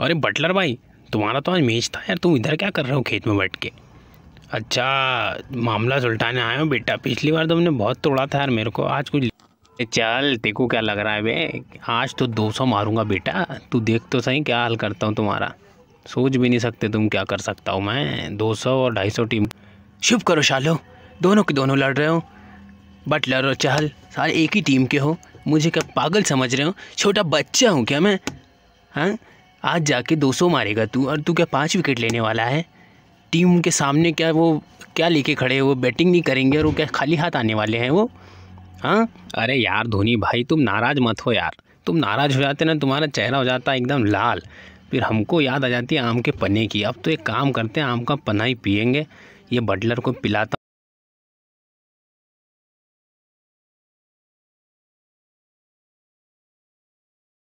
अरे बटलर भाई तुम्हारा तो आज मेज था यार तुम इधर क्या कर रहे हो खेत में बैठ के अच्छा मामला सुलटाने आए हो बेटा पिछली बार तुमने तो बहुत तोड़ा था यार मेरे को आज कुछ चल तेको क्या लग रहा है बे आज तो 200 मारूंगा बेटा तू देख तो सही क्या हाल करता हूँ तुम्हारा सोच भी नहीं सकते तुम क्या कर सकता हूँ मैं 200 और 250 टीम शिव करो शालो दोनों के दोनों लड़ रहे हो बटलर और चहल सारे एक ही टीम के हो मुझे क्या पागल समझ रहे हो छोटा बच्चा हूँ क्या मैं हाँ आज जाके 200 मारेगा तू और तू क्या पाँच विकेट लेने वाला है टीम के सामने क्या वो क्या लेके खड़े हैं वो बैटिंग नहीं करेंगे और वो क्या खाली हाथ आने वाले हैं वो हाँ अरे यार धोनी भाई तुम नाराज़ मत हो यार तुम नाराज़ हो जाते ना तुम्हारा चेहरा हो जाता एकदम लाल फिर हमको याद आ जाती है आम के पन्ने की अब तो एक काम करते हैं आम का पन्ना ही पियेंगे ये बटलर को पिलाता